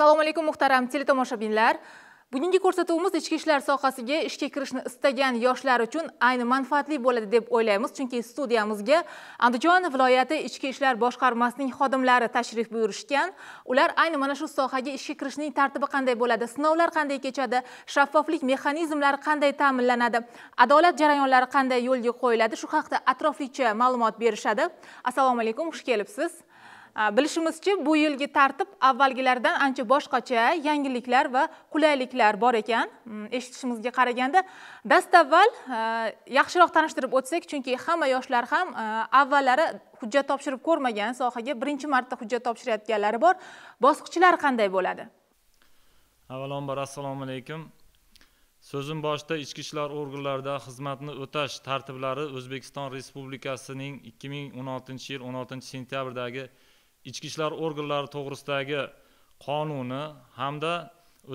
assalomu alaykum muhtaram teletomoshabinlar bugungi ko'rsatuvimiz ichki ishlar sohasiga ishga kirishni istagan yoshlar uchun ayni manfaatli bo'ladi deb o'ylaymiz chunki studiyamizga andijon viloyati ichki ishlar boshqarmasining xodimlari tashrif buyurishgan ular ayni mana shu sohaga ishga kirishning tartibi qanday bo'ladi sinovlar qanday kechadi shaffoflik mexanizmlari qanday ta'minlanadi adolat jarayonlari qanday yo'lga qo'yiladi shu haqida atroflicha ma'lumot berishadi assalomu alaykum xush kelibsiz bilishimizcha bu yilgi tartib avvalgilardan ancha boshqacha yangiliklar va qulayliklar bor ekan mm, eshitishimizga qaraganda dastavval yaxshiroq tanishtirib o'tsak chunki hamma yoshlar ham avvallari hujjat topshirib ko'rmagan sohaga birinchi marta hujjat topshirayotganlari bor bosqichlar qanday bo'ladi avvalambor assalomu alaykum so'zim boshida ichki ishlar organlarida xizmatni o'tash tartiblari o'zbekiston respublikasining 2016 yil 16 sentyabrdagi ichki ishlar organlari to'g'risidagi qonuni hamda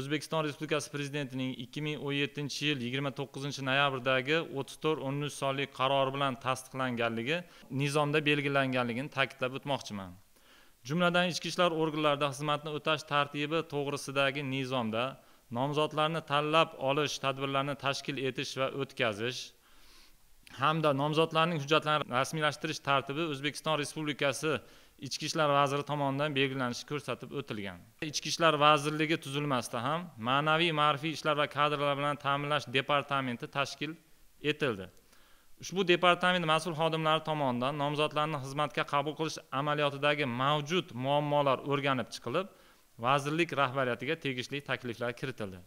o'zbekiston respublikasi prezidentining ikki ming o'n yettinchi yil yigirma to'qqizinchi noyabrdagi o'ttiz to'rt o'n uch sonli qarori bilan tasdiqlanganligi nizomda belgilanganligini ta'kidlab o'tmoqchiman jumladan ichki ishlar organlarida xizmatni o'tash tartibi to'g'risidagi nizomda nomzodlarni tanlab olish tadbirlarini tashkil etish va o'tkazish hamda nomzodlarning hujjatlarini rasmiylashtirish tartibi o'zbekiston respublikasi ichki ishlar vaziri tomonidan belgilanishi ko'rsatib o'tilgan ichki ishlar vazirligi tuzilmasida ham ma'naviy ma'rifiy ishlar va kadrlar bilan ta'minlash departamenti tashkil etildi ushbu departament mas'ul xodimlari tomonidan nomzodlarni xizmatga qabul qilish amaliyotidagi mavjud muammolar o'rganib chiqilib vazirlik rahbariyatiga tegishli takliflar kiritildi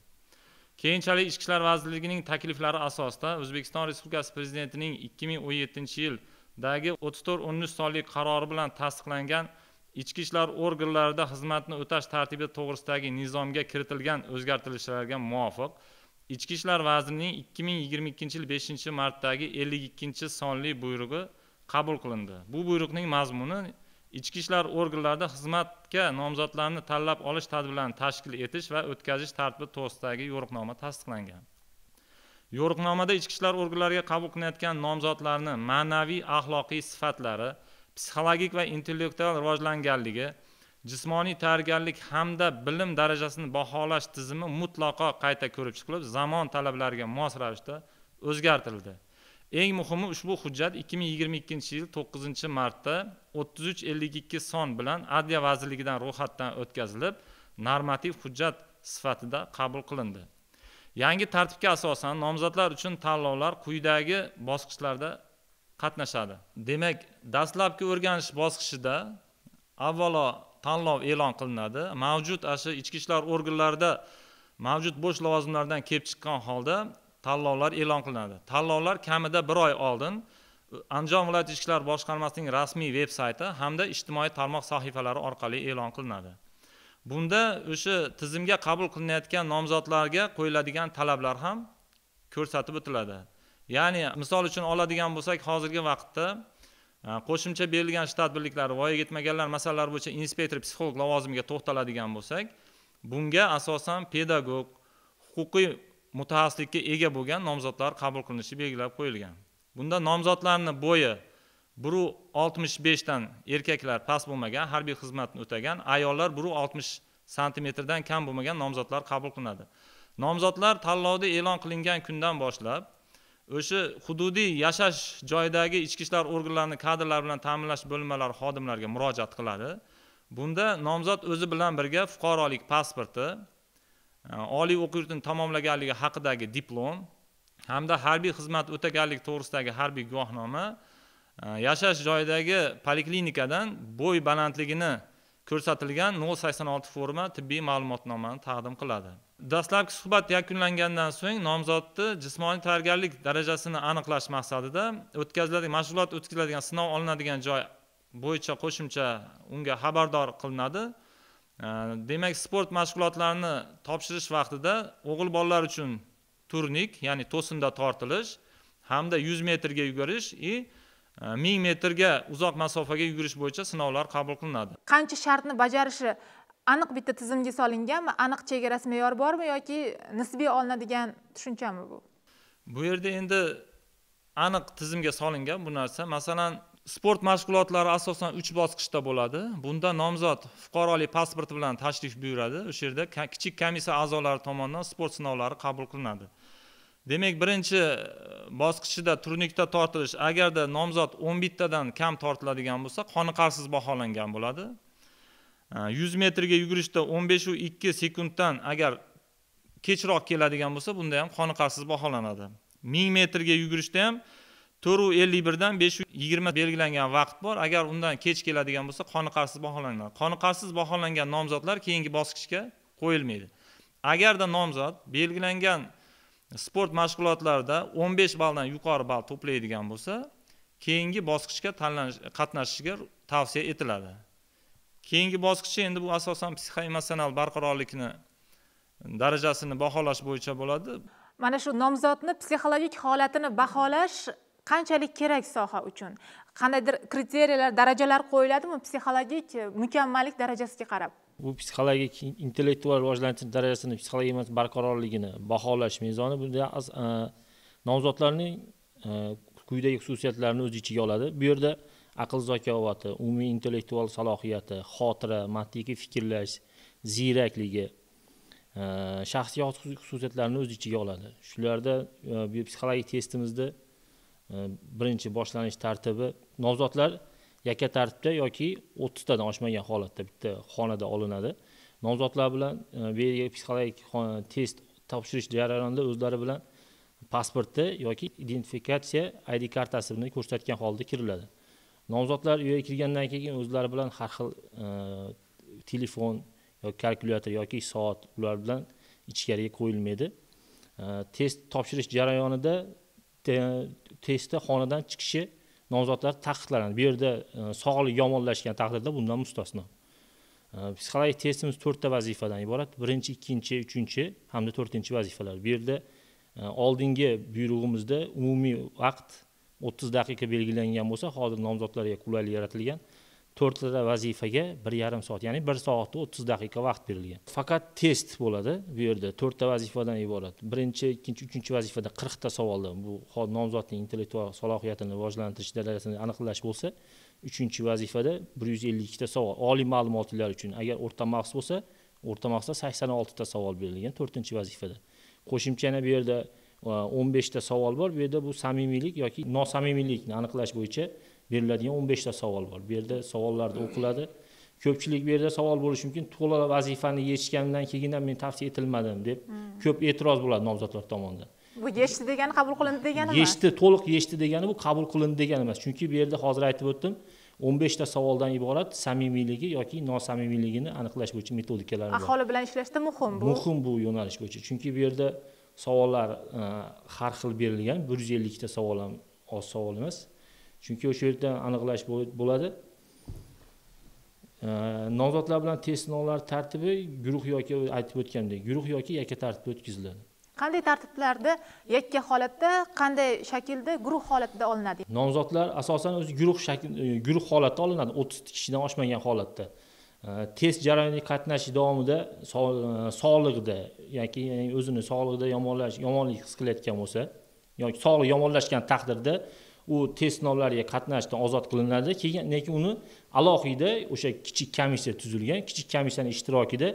keyinchalik ichki ishlar vazirligining takliflari asosida o'zbekiston respublikasi prezidentining ikki ming o'n yettinchi yil dagi 34-13 sonli qarori bilan tasdiqlangan ichki ishlar organlarida xizmatni o'tash tartibi to'g'risidagi nizomga kiritilgan o'zgartirishlarga muvofiq ichki ishlar vazirining 2022 yil 5 martdagi 52 sonli buyrug'i qabul qilindi bu buyruqning mazmuni ichki ishlar organlarida xizmatga nomzodlarni tanlab olish tadbirlarini tashkil etish va o'tkazish tartibi to'g'risidagi yo'riqnoma tasdiqlangan yo'riqnomada ichki ishlar organlariga qabul qilinayotgan nomzodlarni ma'naviy axloqiy sifatlari psixologik va intellektual rivojlanganligi jismoniy tayyorgarlik hamda bilim darajasini baholash tizimi mutlaqo qayta ko'rib chiqilib zamon talablariga mos ravishda o'zgartirildi eng muhimi ushbu hujjat 2022 yil 9 martda 3352 son bilan adliya vazirligidan ro'yxatdan o'tkazilib normativ hujjat sifatida qabul qilindi yangi tartibga asosan nomzodlar uchun tanlovlar quyidagi bosqichlarda qatnashadi demak dastlabki o'rganish bosqichida avvalo tanlov e'lon qilinadi mavjud ana shu ichki ishlar organlarida mavjud bo'sh lavozimlardan kelib chiqqan holda tanlovlar e'lon qilinadi tanlovlar kamida bir oy oldin andijon viloyati ichki ishlar boshqarmasining rasmiy veb sayti hamda ijtimoiy tarmoq sahifalari orqali e'lon qilinadi bunda o'sha tizimga qabul qilinayotgan nomzodlarga qo'yiladigan talablar ham ko'rsatib o'tiladi ya'ni misol uchun oladigan bo'lsak hozirgi vaqtda e, qo'shimcha berilgan shtat birliklari voyaga yetmaganlar masalalari bo'yicha inspektor psixolog lavozimiga to'xtaladigan bo'lsak bunga asosan pedagog huquqiy mutaxassislikka ega bo'lgan nomzodlar qabul qilinishi belgilab qo'yilgan bunda nomzodlarni bo'yi buru 65 dan erkaklar past bo'lmagan harbiy xizmatni o'tagan ayollar buru 60 santimetrdan kam bo'lmagan nomzodlar qabul qilinadi nomzodlar tanlovda e'lon qilingan kundan boshlab o'sha hududiy yashash joyidagi ichki ishlar organlarini kadrlar bilan ta'minlash bo'linmalari xodimlariga murojaat qiladi bunda nomzod o'zi bilan birga fuqarolik pasporti e, oliy o'quv yurtini tamomlaganligi haqidagi diplom hamda harbiy xizmat o'taganlik to'g'risidagi harbiy guvohnoma Э, yashash joyidagi poliklinikadan bo'y balandligini ko'rsatilgan 086 forma tibbiy ma'lumotnomani taqdim qiladi dastlabki suhbat yakunlangandan so'ng nomzodni jismoniy tayyorgarlik darajasini aniqlash maqsadida o'tkaziladigan mashg'ulot o'tkaziladigan sinov olinadigan joy bo'yicha qo'shimcha unga xabardor qilinadi э, demak sport mashg'ulotlarini topshirish vaqtida o'g'il bolalar uchun turnik ya'ni to'sinda tortilish hamda 100 metrga yugurish и ming metrga uzoq masofaga yugurish bo'yicha sinovlar qabul qilinadi qancha shartni bajarishi aniq bitta tizimga solinganmi aniq chegarasi me'yor bormi yoki nisbiy olinadigan tushunchami bu bu yerda endi aniq tizimga solingan bu narsa masalan sport mashg'ulotlari asosan uch bosqichda bo'ladi bunda nomzod fuqarolik pasporti bilan tashrif buyuradi o'sha yerda kichik komissiya a'zolari tomonidan sport sinovlari qabul qilinadi demak birinchi e, bosqichida turnikda tortilish agarda nomzod o'n bittadan kam tortiladigan bo'lsa qoniqarsiz baholangan bo'ladi e, yuz metrga yugurishda o'n beshu ikki sekunddan agar kechroq keladigan bo'lsa bunda ham qoniqarsiz baholanadi ming metrga yugurishda ham to'rtu ellik birdan besh yigirma belgilangan vaqt bor agar undan kech keladigan bo'lsa qoniqarsiz baholanadi qoniqarsiz baholangan nomzodlar keyingi bosqichga qo'yilmaydi agarda nomzod belgilangan sport mashg'ulotlarida 15 balldan yuqori ball to'playdigan bo'lsa keyingi bosqichga tanlanish qatnashishiga tavsiya etiladi keyingi bosqichi endi bu asosan psixoemotsional barqarorlikni darajasini baholash bo'yicha bo'ladi mana shu nomzodni psixologik holatini baholash qanchalik kerak soha uchun qandaydir kriteriyalar darajalar qo'yiladimi psixologik mukammallik darajasiga qarab bu psixologik intellektual rivojlanish darajasini psixologik emas barqarorligini baholash mezoni bunda e, nomzodlarning e, quyidagi xususiyatlarini o'z ichiga oladi bu yerda aql zakovati umumiy intellektual salohiyati xotira mantiqiy fikrlash ziyrakligi e, shaxsiy xususiyatlarini o'z ichiga oladi shularda psixologik testimizda birinchi boshlanish tartibi nomzodlar yakka tartibda yoki o'ttiztadan oshmagan holatda bitta xonada olinadi nomzodlar bilan buyerga e, psixologik test topshirish jarayonida o'zlari bilan pasporti yoki identifikatsiya id kartasini ko'rsatgan holda kiriladi nomzodlar uyga kirgandan keyin o'zlari bilan har xil e, telefon yoki kalkulyator yoki soat ular bilan ichkariga qo'yilmaydi e, test topshirish jarayonida testda xonadan chiqishi nomzodlar taqiqlanadi bu yerda e, sog'liq yomonlashgan taqdirda bundan mustasno e, psixologik testimiz to'rtta vazifadan iborat birinchi ikkinchi uchinchi hamda to'rtinchi vazifalar bu yerda e, oldingi buyrug'imizda umumiy vaqt o'ttiz daqiqa belgilangan bo'lsa hozir nomzodlarga qulaylik yaratilgan to'rttada vazifaga bir yarim soat ya'ni bir soat o'ttiz daqiqa vaqt berilgan faqat test bo'ladi bu yerda to'rtta vazifadan iborat birinchi ikkinchi uchinchi vazifada qirqta savolda bu nomzodning intellektual salohiyatini rivojlantirish darajasini aniqlash bo'lsa uchinchi vazifada bir yuz ellik ikkita savol oliy ma'lumotlilar uchun agar o'rta maxsus bo'lsa o'rta maxsusda sakson oltita savol berilgan to'rtinchi vazifada qo'shimcha yana bu yerda o'n beshta savol bor bu yerda bu samimiylik yoki nosamimiylikni aniqlash bo'yicha beriladigan o'n beshta savol bor bu yerda savollarni o'qiladi ko'pchilik bu yerda savol bo'lishi mumkin to'la vazifani yechgandan keyin ham men tavsiya etilmadim deb hmm. ko'p e'tiroz bo'ladi nomzodlar tomonidan bu yechdi degani qabul qilindi degani emas yechdi to'liq yechdi degani bu qabul qilindi degani emas chunki bu yerda hozir aytib o'tdim o'n beshta savoldan iborat samimiyligi yoki nosamimiyligini aniqlash bo'yicha metodikalar bor aholi bilan ishlashda muhim bu muhim bu yo'nalish bo'yicha chunki bu yerda savollar e, har xil berilgan bir yuz ellikta savol ham oz savol emas chunki o'sha yerda aniqlash bo'ladi nomzodlar bilan test sinovlari tartibi guruh yoki aytib o'tgandek guruh yoki yakka tartibda o'tkaziladi qanday tartiblarda yakka holatda qanday shaklda guruh holatida olinadi nomzodlar asosan o'zi guruh shakl e, guruh holatda olinadi o'ttiz kishidan oshmagan holatda test jarayoniga qatnashish davomida e, sog'lig'ida yoki o'zini sog'lig'ida yomonlash yomonlik his qilayotgan bo'lsa yoki sog'lig'i yomonlashgan taqdirda u test sinovlariga qatnashishdan ozod qilinadi keyin lekin uni alohida o'sha kichik komissiya tuzilgan kichik komissiyani ishtirokida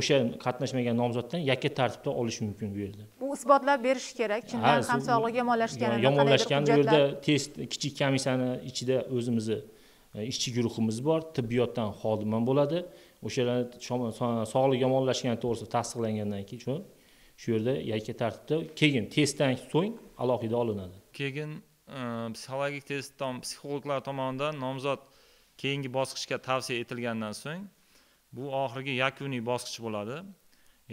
o'sha qatnashmagan nomzoddan yakka tartibda olish mumkin bu yerda bu isbotlab berish kerak chindan ham sog'lig'i yomonlashgan yomonlashgan bu yerda test kichik komissiyani ichida o'zimizni e, ishchi guruhimiz bor tibbiyotdan xodim ham bo'ladi o'shalarni sog'lig'i yomonlashgani to'g'risida tasdiqlangandan keyin shu yerda yakka tartibda keyin testdan so'ng alohida olinadi keyin psixologik test tom psixologlar tomonidan nomzod keyingi bosqichga tavsiya etilgandan so'ng bu oxirgi yakuniy bosqich bo'ladi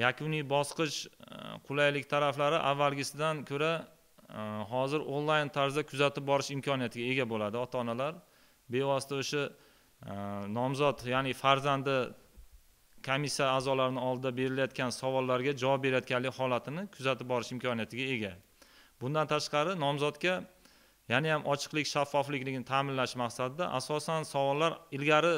yakuniy bosqich e, qulaylik taraflari avvalgisidan ko'ra e, hozir onlayn tarzda kuzatib borish imkoniyatiga ega bo'ladi ota onalar bevosita o'sha e, nomzod ya'ni farzandi komissiya a'zolarini oldida berilayotgan savollarga javob berayotganlik holatini kuzatib borish imkoniyatiga ega bundan tashqari nomzodga ya'ni ham ochiqlik shaffoflikligini ta'minlash maqsadida asosan savollar ilgari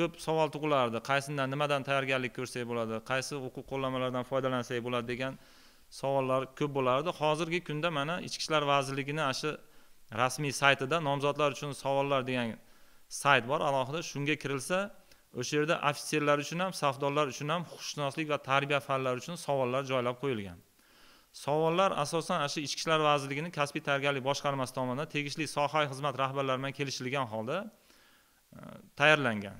ko'p savol tug'ilardi qaysidan nimadan tayyorgarlik ko'rsak bo'ladi qaysi o'quv qo'llanmalardan foydalansak bo'ladi degan savollar ko'p bo'lardi hozirgi kunda mana ichki ishlar vazirligini ana shu rasmiy saytida nomzodlar uchun savollar degan sayt bor alohida shunga kirilsa o'sha yerda ofitserlar uchun ham safdorlar uchun ham huquqshunoslik va tarbiya fanlari uchun savollar joylab qo'yilgan savollar asosan ana shu ichki ishlar vazirligini kasbiy tayyorgarlik boshqarmasi tomonidan tegishli soha xizmat rahbarlari bilan kelishilgan holda e, tayyorlangan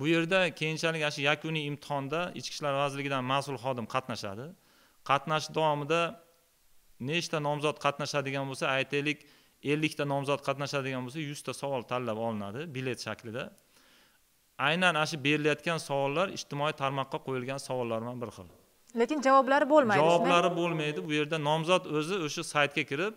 bu yerda keyinchalik ana shu yakuniy imtihonda ichki ishlar vazirligidan mas'ul xodim qatnashadi qatnashish davomida nechta nomzod qatnashadigan bo'lsa aytaylik ellikta nomzod qatnashadigan bo'lsa yuzta savol tanlab olinadi bilet shaklida aynan ana shu berilayotgan savollar ijtimoiy tarmoqqa qo'yilgan savollar bilan bir xil lekin javoblari bo'lmaydi javoblari bo'lmaydi bu yerda nomzod o'zi o'sha saytga kirib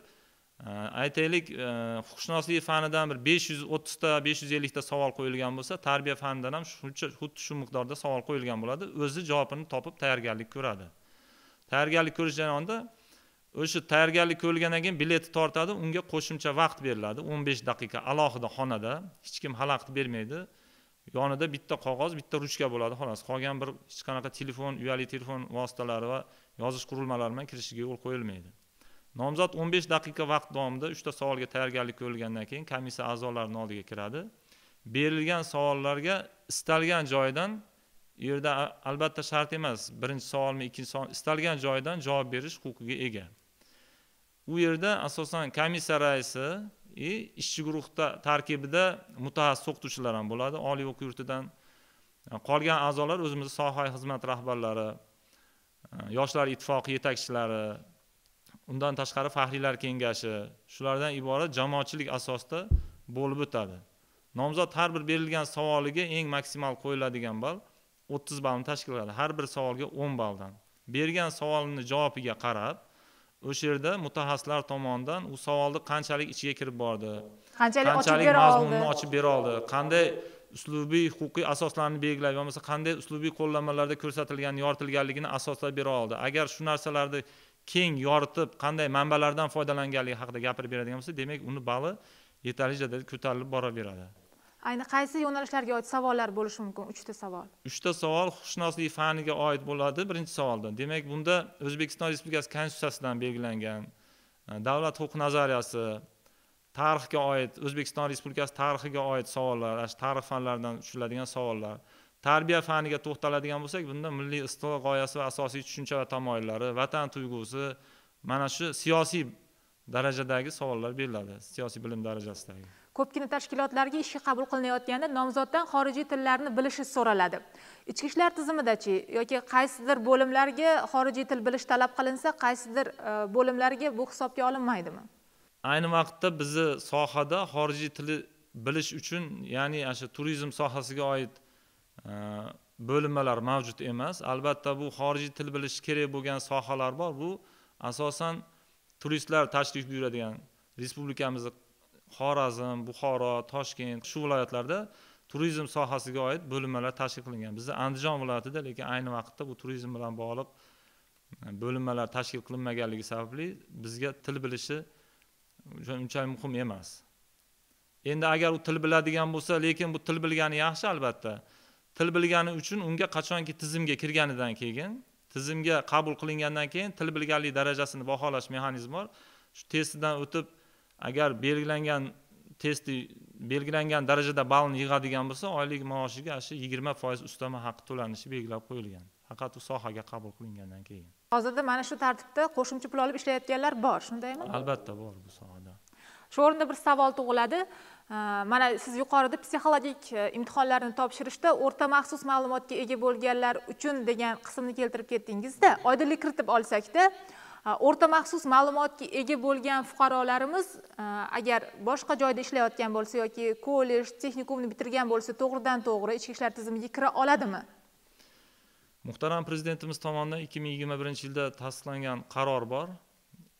e, aytaylik e, huquqshunoslik fanidan bir besh yuz o'ttizta besh yuz ellikta savol qo'yilgan bo'lsa tarbiya fanidan ham shuncha xuddi shu miqdorda savol qo'yilgan bo'ladi o'zi javobini topib tayyorgarlik ko'radi tayyorgarlik ko'rish jarayonida o'sha tayyorgarlik ko'rilgandan keyin bilet tortadi unga qo'shimcha vaqt beriladi o'n besh daqiqa alohida xonada hech kim xalaqit bermaydi yonida bitta qog'oz bitta ruchka bo'ladi xolos qolgan bir hech qanaqa telefon uyali telefon vositalari va yozish qurilmalari bilan kirishiga yo'l qo'yilmaydi nomzod 15 daqiqa vaqt davomida 3 ta savolga tayyorgarlik ko'rilgandan keyin komissiya a'zolarining oldiga kiradi berilgan savollarga istalgan joydan u yerda albatta shart emas birinchi savolmi ikkinchi savol istalgan joydan javob berish huquqiga ega u yerda asosan komissiya raisi и ishchi guruhda tarkibida mutaxassis o'qituvchilar ham bo'ladi oliy o'quv yurtidan e, qolgan a'zolar o'zimizni soha xizmat rahbarlari e, yoshlar ittifoqi yetakchilari undan tashqari faxriylar kengashi shulardan iborat jamoatchilik asosida bo'lib o'tadi nomzod har bir berilgan savoliga eng maksimal qo'yiladigan ball o'ttiz ballni tashkil qiladi har bir savolga o'n balldan bergan savolni javobiga qarab o'sha yerda mutaxassislar tomonidan u savolni qanchalik ichiga kirib bordi qanchalik mazmunini ochib bera oldi qanday uslubiy huquqiy asoslarni belgilab yo bo'lmasa qanday uslubiy qo'llanmalarda ko'rsatilgan yoritilganligini asoslab bera oldi agar shu narsalarni keng yoritib qanday manbalardan foydalanganligi haqida gapirib beradigan bo'lsa demak uni bali yetarli darajada ko'tarilib boraveradi ayni qaysi yo'nalishlarga oid savollar bo'lishi mumkin uchta savol uchta savol huquqshunoslik faniga oid bo'ladi birinchi savolda demak bunda o'zbekiston respublikasi konstitutsiyasidan belgilangan e, davlat huquq nazariyasi tarixga oid o'zbekiston respublikasi tarixiga oid savollar tarix fanlaridan tushiriladigan savollar tarbiya faniga to'xtaladigan bo'lsak bunda milliy istiqlol g'oyasi va asosiy tushuncha va tamoyillari vatan tuyg'usi mana shu siyosiy darajadagi savollar beriladi siyosiy bilim darajasidagi ko'pgina tashkilotlarga ishga qabul qilinayotganda nomzoddan xorijiy tillarni bilishi so'raladi ichki ishlar tizimidachi yoki qaysidir bo'limlarga xorijiy til bilish talab qilinsa qaysidir e, bo'limlarga bu hisobga olinmaydimi ayni vaqtda bizni sohada xorijiy tili bilish uchun ya'ni o'sha turizm sohasiga oid e, bo'linmalar mavjud emas albatta bu xorijiy til bilish kerak bo'lgan sohalar bor bu asosan turistlar tashrif buyuradigan respublikamizda xorazm buxoro toshkent shu viloyatlarda turizm sohasiga oid bo'linmalar tashkil qilingan bizda andijon viloyatida lekin ayni vaqtda bu turizm bilan bog'liq e, bo'linmalar tashkil qilinmaganligi sababli bizga til bilishi unchalik muhim emas endi agar u til biladigan bo'lsa lekin bu til bilgani yaxshi albatta til bilgani uchun unga qachonki tizimga kirganidan keyin tizimga qabul qilingandan keyin til bilganlik darajasini baholash mexanizmi bor shu testdan o'tib agar belgilangan testni belgilangan darajada ballni yig'adigan bo'lsa oylik maoshiga shu yigirma foiz ustama haqi to'lanishi belgilab qo'yilgan faqat u sohaga qabul qilingandan keyin hozirda mana shu tartibda qo'shimcha pul olib ishlayotganlar bor shundaymi albatta bor bu sohada shu o'rinda bir savol tug'iladi mana siz yuqorida psixologik e, imtihonlarni topshirishda o'rta maxsus ma'lumotga ega bo'lganlar uchun degan qismni keltirib ketdingizda oydinlik kiritib olsakda o'rta maxsus ma'lumotga ega bo'lgan fuqarolarimiz agar boshqa joyda ishlayotgan bo'lsa yoki kollej texnikumni bitirgan bo'lsa to'g'ridan to'g'ri ichki ishlar tizimiga kira oladimi muhtaram prezidentimiz tomonidan ikki ming yigirma birinchi yilda tasdiqlangan qaror bor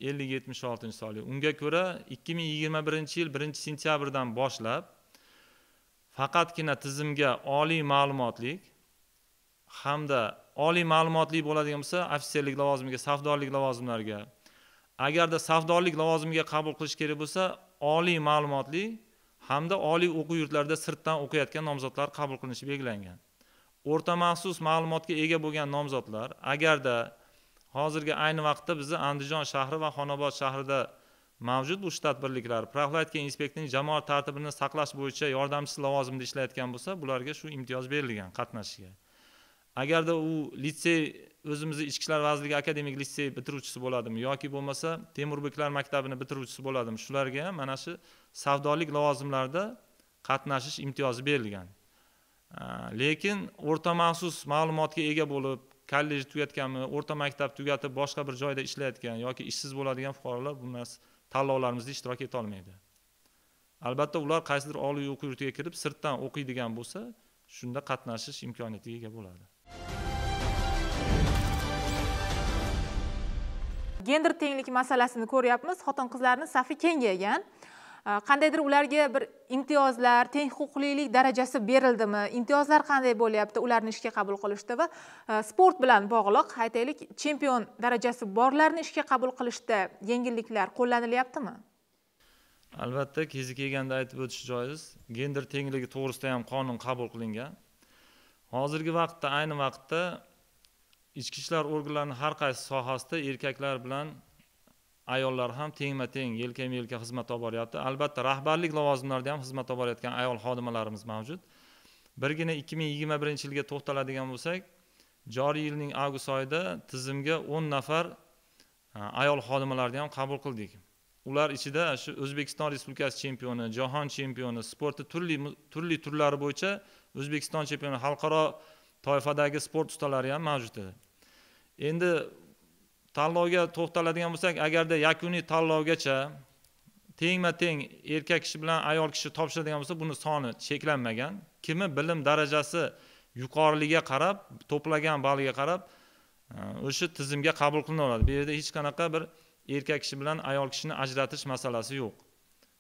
ellik yetmish oltinchi sonli unga ko'ra ikki ming yigirma birinchi yil birinchi sentyabrdan boshlab faqatgina tizimga oliy ma'lumotlik hamda oliy ma'lumotli bo'ladigan bo'lsa ofitserlik lavozimiga safdorlik lavozimlariga agarda safdorlik lavozimiga qabul qilish kerak bo'lsa oliy ma'lumotli hamda oliy o'quv yurtlarida sirtdan o'qiyotgan nomzodlar qabul qilinishi belgilangan o'rta maxsus ma'lumotga ega bo'lgan nomzodlar agarda hozirgi ayni vaqtda bizni andijon shahri va xonobod shahrida mavjud bu shtat birliklari profilaktika inspektorining jamoat tartibini saqlash bo'yicha yordamchisi lavozimida ishlayotgan bo'lsa bularga shu imtiyoz berilgan qatnashishga agarda u litsey o'zimizni ichki ishlar vazirligi akademik litsey bitiruvchisi bo'ladimi yoki bo'lmasa temurbeklar maktabini bitiruvchisi bo'ladimi shularga ham mana shu savdolik lavozimlarda qatnashish imtiyozi berilgan lekin o'rta maxsus ma'lumotga ega bo'lib kollej tugatganmi o'rta maktab tugatib boshqa bir joyda ishlayotgan yoki ishsiz bo'ladigan fuqarolar bu narsa tanlovlarimizda ishtirok eta olmaydi albatta ular qaysidir oliy o'quv yurtiga kirib sirtdan o'qiydigan bo'lsa shunda qatnashish imkoniyatiga ega bo'ladi gender tenglik masalasini ko'ryapmiz xotin qizlarni safi kengaygan qandaydir ularga bir imtiyozlar teng huquqlilik darajasi berildimi imtiyozlar qanday bo'lyapti ularni ishga qabul qilishda va sport bilan bog'liq aytaylik chempion darajasi borlarni ishga qabul qilishda yengilliklar qo'llanilyaptimi albatta kezi kelganda aytib o'tish joiz gender tengligi to'g'risida ham qonun qabul qilingan hozirgi vaqtda ayni vaqtda ichki ishlar organlarini har qaysi sohasida erkaklar bilan ayollar ham tengma teng yelkama yelka xizmat olib boryapti albatta rahbarlik lavozimlarida ham xizmat olib borayotgan ayol xodimalarimiz mavjud birgina ikki ming yigirma birinchi yilga to'xtaladigan bo'lsak joriy yilning avgust oyida tizimga o'n nafar e, ayol xodimalarni ham qabul qildik ular ichida shu o'zbekiston respublikasi chempioni jahon chempioni sportni turli turli turlari bo'yicha o'zbekiston chempioni xalqaro toifadagi sport ustalari ham mavjud edi endi tanlovga to'xtaladigan bo'lsak agarda yakuniy tanlovgacha tengma teng erkak kishi bilan ayol kishi topshiradigan bo'lsa buni soni cheklanmagan kimi bilim darajasi yuqoriligiga qarab to'plagan balliga qarab e, o'sha tizimga qabul qilinaveradi bu yerda hech qanaqa bir erkak kishi bilan ayol kishini ajratish masalasi yo'q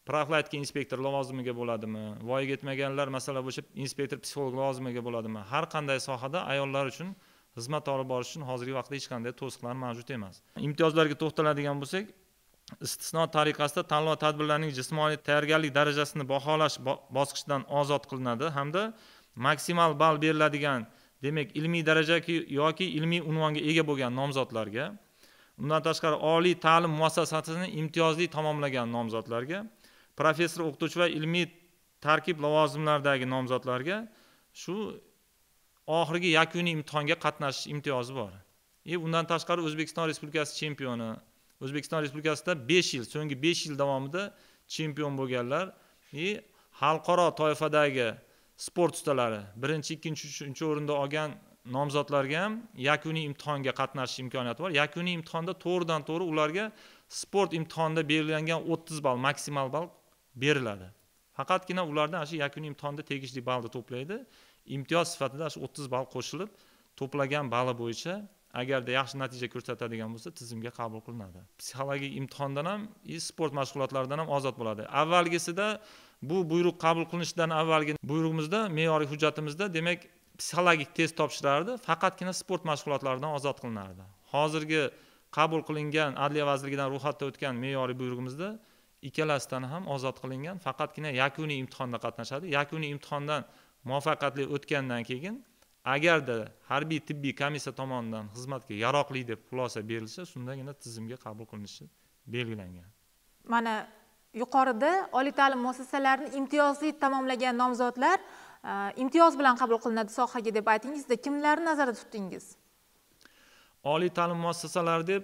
profilaktika inspektor lavozimiga bo'ladimi voyaga yetmaganlar masala bo'yicha inspektor psixolog lavozimiga bo'ladimi har qanday sohada ayollar uchun xizmat olib borish uchun hozirgi vaqtda hech qanday to'siqlar mavjud emas imtiyozlarga to'xtaladigan bo'lsak istisno tariqasida tanlov tadbirlarining jismoniy tayyorgarlik darajasini baholash bosqichidan ozod qilinadi hamda maksimal ball beriladigan demak ilmiy daraja yoki ilmiy unvonga ega bo'lgan nomzodlarga undan tashqari oliy ta'lim muassasasini imtiyozli tamomlagan nomzodlarga professor o'qituvchi va ilmiy tarkib lavozimlaridagi nomzodlarga shu oxirgi yakuniy imtihonga qatnashish imtiyozi bor и e, undan tashqari o'zbekiston respublikasi chempioni o'zbekiston respublikasida besh yil so'nggi besh yil davomida chempion bo'lganlar и e, xalqaro toifadagi sport ustalari birinchi ikkinchi uchinchi o'rinda olgan nomzodlarga ham yakuniy imtihonga qatnashish imkoniyati bor yakuniy imtihonda to'g'ridan to'g'ri ularga sport imtihonida belgilangan o'ttiz ball maksimal ball beriladi faqatgina ulardan shu yakuniy imtihonda tegishli ballni to'playdi imtiyoz sifatida shu o'ttiz ball qo'shilib to'plagan balli bo'yicha agarda yaxshi natija ko'rsatadigan bo'lsa tizimga qabul qilinadi psixologik imtihondan ham и sport mashg'ulotlaridan ham ozod bo'ladi avvalgisida bu buyruq qabul qilinishidan avvalgi buyrug'imizda me'yoriy hujjatimizda demak psixologik test topshirardi faqatgina sport mashg'ulotlaridan ozod qilinardi hozirgi qabul qilingan adliya vazirligidan ro'yxatdan o'tgan me'yoriy buyrug'imizda ikkalasidan ham ozod qilingan faqatgina yakuniy imtihonda qatnashadi yakuniy imtihondan muvaffaqiyatli o'tgandan keyin agarda harbiy tibbiy komissiya tomonidan xizmatga yaroqli deb xulosa berilsa shundagina tizimga qabul qilinishi belgilangan mana yuqorida oliy ta'lim muassasalarini imtiyozli tamomlagan nomzodlar e, imtiyoz bilan qabul qilinadi sohaga deb aytdingizda kimlarni nazarda tutdingiz oliy ta'lim muassasalari deb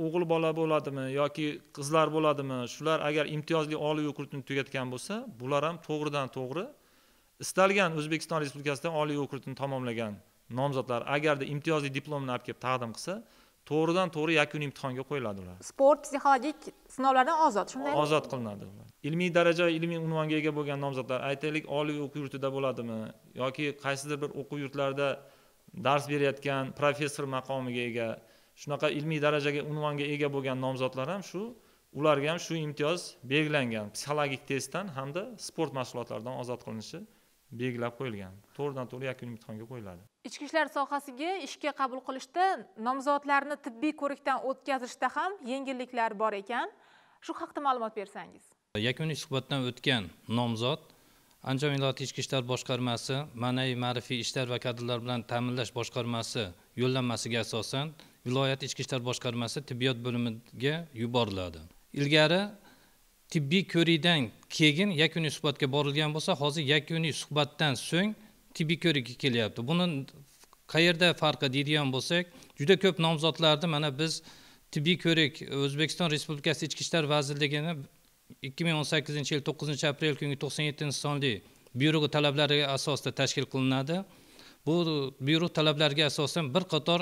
o'g'il bola bo'ladimi yoki qizlar bo'ladimi shular agar imtiyozli oliy yurtini tugatgan bo'lsa bular ham to'g'ridan to'g'ri istalgan o'zbekiston respublikasida oliy yurtini tamomlagan nomzodlar agarda imtiyozli diplomni olib kelib taqdim qilsa to'g'ridan to'g'ri yakuniy imtihonga qo'yiladi ular sport psixologik sinovlardan ozod shundaymi ozod qilinadi ilmiy daraja ilmiy unvonga ega bo'lgan nomzodlar aytaylik oliy o'quv yurtida bo'ladimi yoki qaysidir bir o'quv yurtlarida dars berayotgan professor maqomiga ega shunaqa ilmiy darajaga unvonga ega bo'lgan nomzodlar ham shu ularga ham shu imtiyoz belgilangan psixologik testdan hamda sport mashg'ulotlaridan ozod qilinishi belgilab qo'yilgan to'g'ridan to'g'ri yakuniy imtihonga qo'yiladi ichki ishlar sohasiga ishga qabul qilishda nomzodlarni tibbiy ko'rikdan o'tkazishda ham yengilliklar bor ekan shu haqida ma'lumot bersangiz yakuniy suhbatdan o'tgan nomzod andijon viloyati ichki ishlar boshqarmasi ma'naviy ma'rifiy ishlar va kadrlar bilan ta'minlash boshqarmasi yo'llanmasiga asosan viloyat ichki ishlar boshqarmasi tibbiyot bo'limiga yuboriladi ilgari tibbiy ko'rikdan keyin yakuniy suhbatga borilgan bo'lsa hozir yakuniy suhbatdan so'ng tibbiy ko'rikka kelyapti buni qayerda farqi deydigan bo'lsak juda ko'p nomzodlarni mana biz tibbiy ko'rik o'zbekiston respublikasi ichki ishlar vazirligini ikki ming o'n sakkizinchi yil to'qqizinchi aprel kungi to'qson yettinchi sonli buyrug'i talablariga asosida tashkil qilinadi bu buyruq talablariga asosan bir qator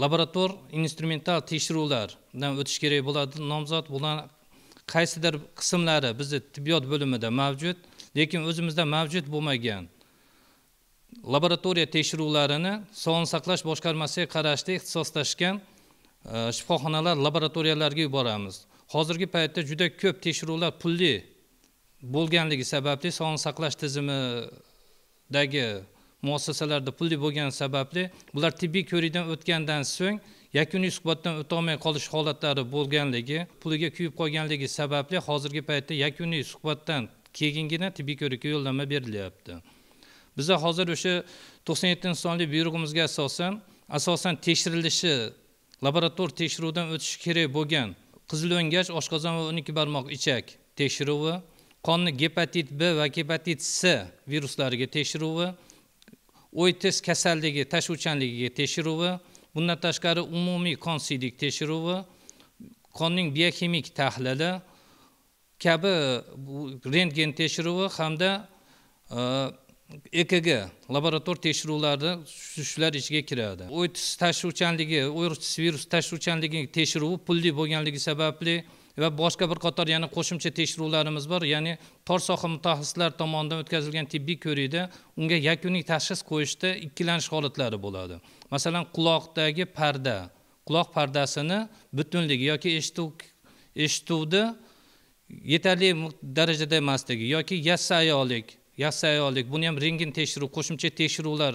laborator instrumental tekshiruvlardan o'tish kerak bo'ladi nomzod bular qaysidir qismlari bizni tibbiyot bo'limida mavjud lekin o'zimizda mavjud bo'lmagan laboratoriya tekshiruvlarini sog'liqni saqlash boshqarmasiga qarashli ixtisoslashgan shifoxonalar laboratoriyalarga yuboramiz hozirgi paytda juda ko'p tekshiruvlar pulli bo'lganligi sababli sog'liqni saqlash tizimidagi muassasalarda pulli bo'lgani sababli bular tibbiy ko'rikdan o'tgandan so'ng yakuniy suhbatdan o'tolmay qolish holatlari bo'lganligi puliga kuyib qolganligi sababli hozirgi paytda yakuniy suhbatdan keyingina tibbiy ko'rikka yo'llanma berilyapti biza hozir o'sha to'qson yettinchi sonli buyrug'imizga asosan asosan tekshirilishi laborator tekshiruvdan o'tishi kerak bo'lgan qizil o'ngach oshqozon va o'n ikki barmoq ichak tekshiruvi qonni gepatit b va gepatit c viruslariga tekshiruvi o'ytis kasalligi tashuvchanligiga tekshiruvi bundan tashqari umumiy qonsiylik tekshiruvi qonning biokimik tahlili kabi rentgen tekshiruvi hamda ekg e laborator tekshiruvlari shular ichiga kiradi o'ytis tashuvchanligi o'ytis virus tashuvchanligi tekshiruvi pulli bo'lganligi sababli va boshqa bir qator yana qo'shimcha tekshiruvlarimiz bor ya'ni tor soha mutaxassislar tomonidan o'tkazilgan tibbiy ko'rikda unga yakuniy tashxis qo'yishda ikkilanish holatlari bo'ladi masalan quloqdagi parda quloq pardasini butunligi yoki eshituv eshituvni yetarli darajada emasligi yoki yassayolik yassayolik buni ham rengin tekshiruv qo'shimcha tekshiruvlar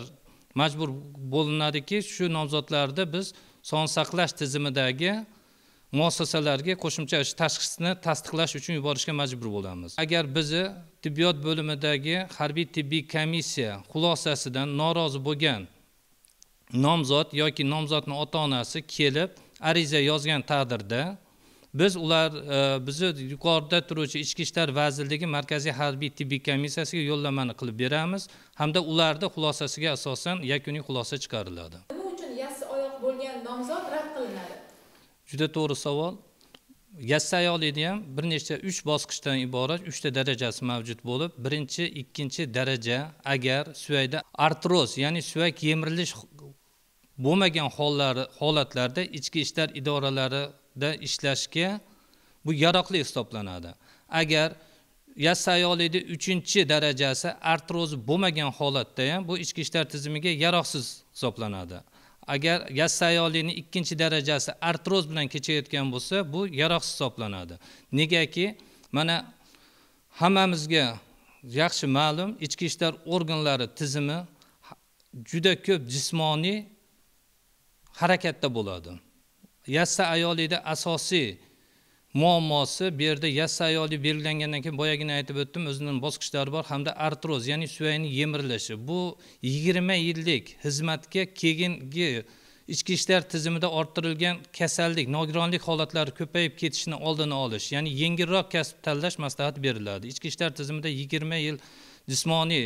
majbur bo'linadiki shu nomzodlarda biz sog'liqni saqlash tizimidagi muassasalarga qo'shimcha tashxisni tasdiqlash uchun yuborishga majbur bo'lamiz agar bizni tibbiyot bo'limidagi harbiy tibbiy komissiya xulosasidan norozi bo'lgan nomzod yoki nomzodni ota onasi kelib ariza yozgan taqdirda biz ular e, bizni yuqorida turuvchi ichki ishlar vazirligi markaziy harbiy tibbiy komissiyasiga yo'llamani qilib beramiz hamda ularni xulosasiga asosan yakuniy xulosa chiqariladi nima uchun yassi oyoq bo'lgan nomzod rad qilinadi juda to'g'ri savol yassa ham bir nechta uch bosqichdan iborat uchta darajasi mavjud bo'lib birinchi ikkinchi daraja agar suyakda artroz ya'ni suyak yemirilish bo'lmagan hollari holatlarda ichki ishlar idoralarida ishlashga bu yaroqli hisoblanadi agar yassa ayollikni uchinchi darajasi artroz bo'lmagan holatda ham bu ichki ishlar tizimiga yaroqsiz hisoblanadi agar gaz ikkinchi darajasi artroz bilan kechayotgan bo'lsa bu yaroq hisoblanadi negaki mana hammamizga yaxshi ma'lum ichki ishlar organlari tizimi juda ko'p jismoniy harakatda bo'ladi yassa ayolida asosiy muammosi bu yerda yassi ayoli belgilangandan keyin boyagina aytib o'tdim o'zining bosqichlari bor hamda artroz ya'ni suyakni yemirilishi bu yigirma yillik xizmatga keyingi ichki ishlar tizimida orttirilgan kasallik nogironlik holatlari ko'payib ketishini oldini olish ya'ni yengilroq kasb tanlash maslahat beriladi ichki ishlar tizimida yigirma yil jismoniy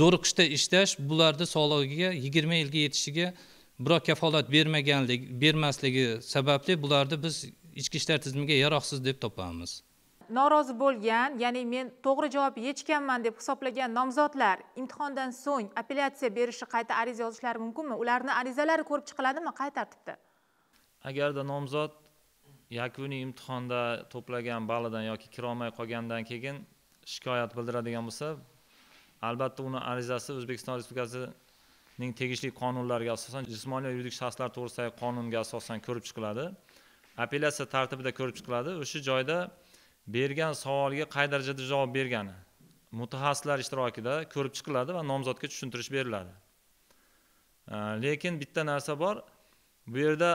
zo'riqishda ishlash bularni sog'lig'iga yigirma yilga yetishiga biror kafolat bermaganlik bermasligi sababli bularni biz ichki ishlar tizimiga yaroqsiz deb topamiz norozi bo'lgan ya'ni men to'g'ri javob yechganman deb hisoblagan nomzodlar imtihondan so'ng apellyatsiya berishi qayta ariza yozishlari mumkinmi ularni arizalari ko'rib chiqiladimi qay tartibda agarda nomzod yakuniy imtihonda to'plagan ballidan yoki kirolmay qolgandan keyin shikoyat bildiradigan bo'lsa albatta uni arizasi o'zbekiston respublikasining tegishli qonunlariga asosan jismoniy va yuridik shaxslar to'g'risidagi qonunga asosan ko'rib chiqiladi apellyatsiya tartibida ko'rib chiqiladi o'sha joyda bergan savolga qay darajada javob bergani mutaxassislar ishtirokida ko'rib chiqiladi va nomzodga tushuntirish beriladi lekin bitta narsa bor bu yerda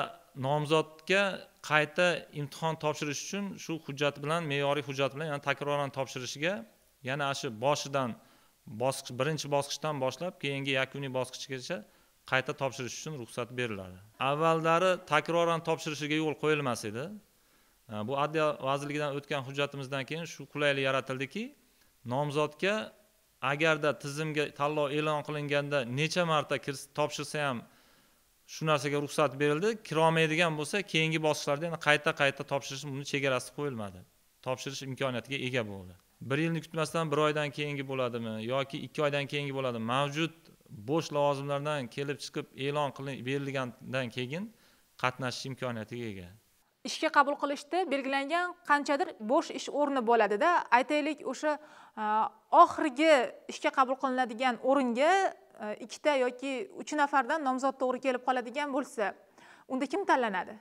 nomzodga qayta imtihon topshirish uchun shu hujjat bilan me'yoriy hujjat bilan yana takroran topshirishiga yana shu boshidan bosqich birinchi bosqichdan boshlab keyingi yakuniy bosqichgacha qayta topshirish uchun ruxsat beriladi avvallari takroran topshirishiga yo'l qo'yilmas edi e, bu adliya vazirligidan o'tgan hujjatimizdan keyin shu qulaylik yaratildiki nomzodga agarda tizimga tanlov e'lon qilinganda necha marta topshirsa ham shu narsaga ruxsat berildi kirolmaydigan bo'lsa keyingi bosqichlarda yana qayta qayta topshirish buni chegarasi qo'yilmadi topshirish imkoniyatiga ega bo'ldi bir yilni kutmasdan bir oydan keyingi bo'ladimi yoki ikki oydan keyingi bo'ladimi mavjud bo'sh lavozimlardan kelib chiqib e'lon qilinib berilgandan keyin qatnashish imkoniyatiga ega ishga qabul qilishda belgilangan qanchadir bo'sh ish o'rni bo'ladida aytaylik o'sha e, oxirgi ishga qabul qilinadigan o'ringa e, ikkita yoki uch nafardan nomzod to'g'ri kelib qoladigan bo'lsa unda kim tanlanadi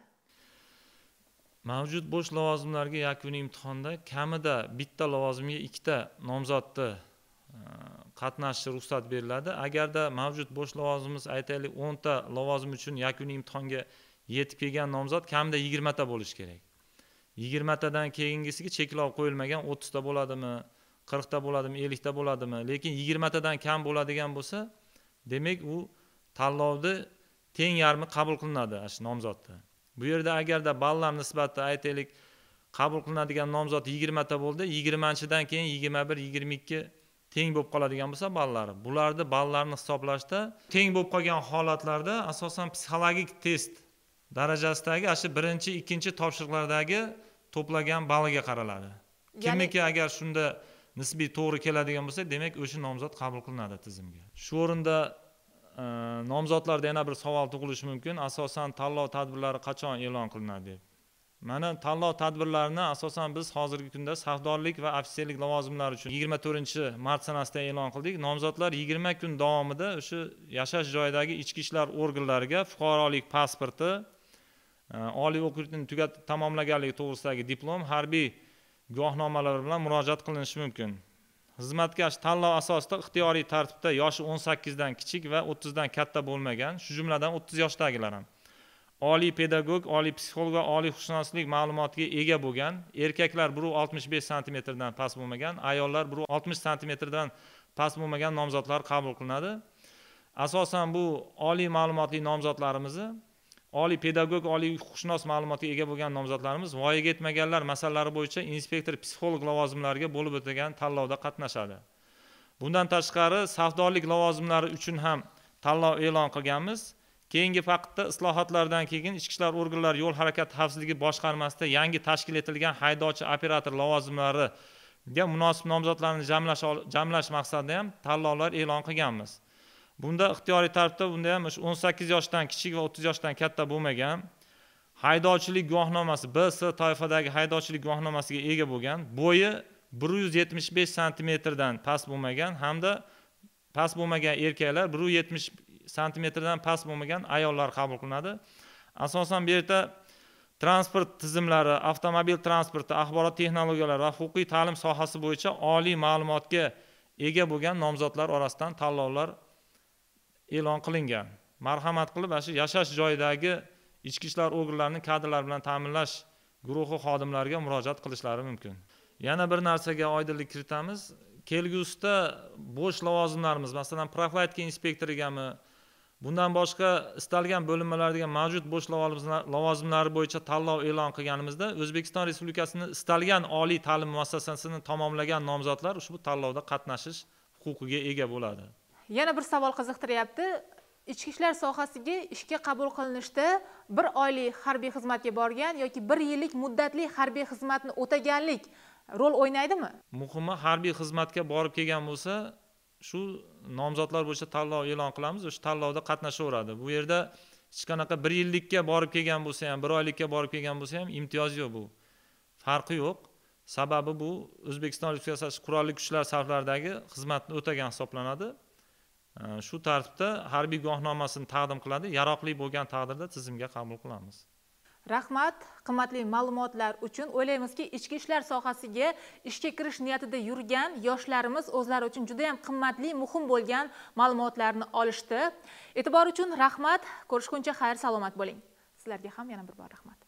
mavjud bo'sh lavozimlarga yakuniy imtihonda kamida bitta lavozimga ikkita nomzodni e, qatnashish ruxsat beriladi agarda mavjud bo'sh lavozimimiz aytaylik o'nta lavozim uchun yakuniy imtihonga yetib kelgan nomzod kamida yigirmata bo'lishi kerak yigirmatadan keyingisiga cheklov qo'yilmagan o'ttizta bo'ladimi qirqta bo'ladimi ellikta bo'ladimi lekin yigirmatadan kam bo'ladigan bo'lsa demak u tanlovni teng yarmi qabul qilinadi shu nomzodda bu yerda agarda ballar nisbati aytaylik qabul qilinadigan nomzod yigirmata bo'ldi yigirmanchidan keyin yigirma bir yigirma ikki teng bo'lib qoladigan bo'lsa ballari bularni ballarni hisoblashda teng bo'lib qolgan holatlarda asosan psixologik test darajasidagi ana shu birinchi ikkinchi topshiriqlardagi to'plagan balliga qaraladi kimniki agar shunda nisbiy to'g'ri keladigan bo'lsa demak o'sha nomzod qabul qilinadi tizimga shu o'rinda e, nomzodlarda yana bir savol tug'ilishi mumkin asosan tanlov tadbirlari qachon e'lon qilinadi deb mana tanlov tadbirlarini asosan biz hozirgi kunda safdorlik va ofitserlik lavozimlari uchun yigirma to'rtinchi mart sanasida e'lon qildik nomzodlar yigirma kun davomida o'sha yashash joyidagi ichki ishlar organlariga fuqarolik pasporti e, oliy o'quv yurtini tugatib tamomlaganligi to'g'risidagi diplom harbiy guvohnomalar bilan murojaat qilinishi mumkin xizmatkash tanlov asosida ixtiyoriy tartibda yoshi o'n sakkizdan kichik va o'ttizdan katta bo'lmagan shu jumladan o'ttiz yoshdagilar ham oliy pedagog oliy psixolog va oliy huquqshunoslik ma'lumotiga ega bo'lgan erkaklar birov oltmish besh santimetrdan past bo'lmagan ayollar birov oltmish santimetrdan past bo'lmagan nomzodlar qabul qilinadi asosan bu oliy ma'lumotli nomzodlarimizni oliy pedagog oliy huquqshunos ma'lumotga ega bo'lgan nomzodlarimiz voyaga yetmaganlar masalalari bo'yicha inspektor psixolog lavozimlariga bo'lib o'tagan tanlovda qatnashadi bundan tashqari safdorlik lavozimlari uchun ham tanlov e'lon qilganmiz keyingi vaqtda islohotlardan keyin ichki ishlar organlari yo'l harakati xavfsizligi boshqarmasida yangi tashkil etilgan haydovchi operator lavozimlariga munosib nomzodlarni jamlash jamlash maqsadida ham tanlovlar e'lon qilganmiz bunda ixtiyoriy tartibda bunda ham o'sha o'n sakkiz yoshdan kichik va o'ttiz yoshdan katta bo'lmagan haydovchilik guvohnomasi bs toifadagi haydovchilik guvohnomasiga ega bo'lgan bo'yi bir yuz yetmish besh santimetrdan past bo'lmagan hamda past bo'lmagan erkaklar bir yuz yetmish santimetrdan past bo'lmagan ayollar qabul qilinadi asosan bu yerda transport tizimlari avtomobil transporti axborot texnologiyalari va huquqiy ta'lim sohasi bo'yicha oliy ma'lumotga ega bo'lgan nomzodlar orasidan tanlovlar e'lon qilingan marhamat qilib mana shu yashash joyidagi ichki ishlar organlarini kadrlar bilan ta'minlash guruhi xodimlariga murojaat qilishlari mumkin yana bir narsaga oydinlik kiritamiz kelgusida bo'sh lavozimlarimiz masalan profilaktika inspektorigami bundan boshqa istalgan bo'linmalardagi mavjud bo'sh lavozimlari bo'yicha tanlov e'lon qilganimizda o'zbekiston respublikasini istalgan oliy ta'lim muassasasini tamomlagan nomzodlar ushbu tanlovda qatnashish huquqiga ega bo'ladi yana bir savol qiziqtiryapti ichki ishlar sohasiga ishga qabul qilinishda bir oylik harbiy xizmatga borgan yoki bir yillik muddatli harbiy xizmatni o'taganlik rol o'ynaydimi muhimi harbiy xizmatga borib kelgan bo'lsa shu nomzodlar bo'yicha tanlov e'lon qilamiz o'sha tanlovda qatnashaveradi bu yerda hech qanaqa bir yillikka borib kelgan bo'lsa ham bir oylikka borib kelgan bo'lsa ham imtiyoz yo'q bu farqi yo'q sababi bu o'zbekiston respublikasi qurolli kuchlar saflaridagi xizmatni o'tagan hisoblanadi shu tartibda harbiy guvohnomasini taqdim qiladi yaroqli bo'lgan taqdirda tizimga qabul qilamiz rahmat qimmatli ma'lumotlar uchun o'ylaymizki ichki ishlar sohasiga ishga kirish niyatida yurgan yoshlarimiz o'zlari uchun juda ham qimmatli muhim bo'lgan ma'lumotlarni olishdi e'tibor uchun rahmat ko'rishguncha xayr salomat bo'ling sizlarga ham yana bir bor rahmat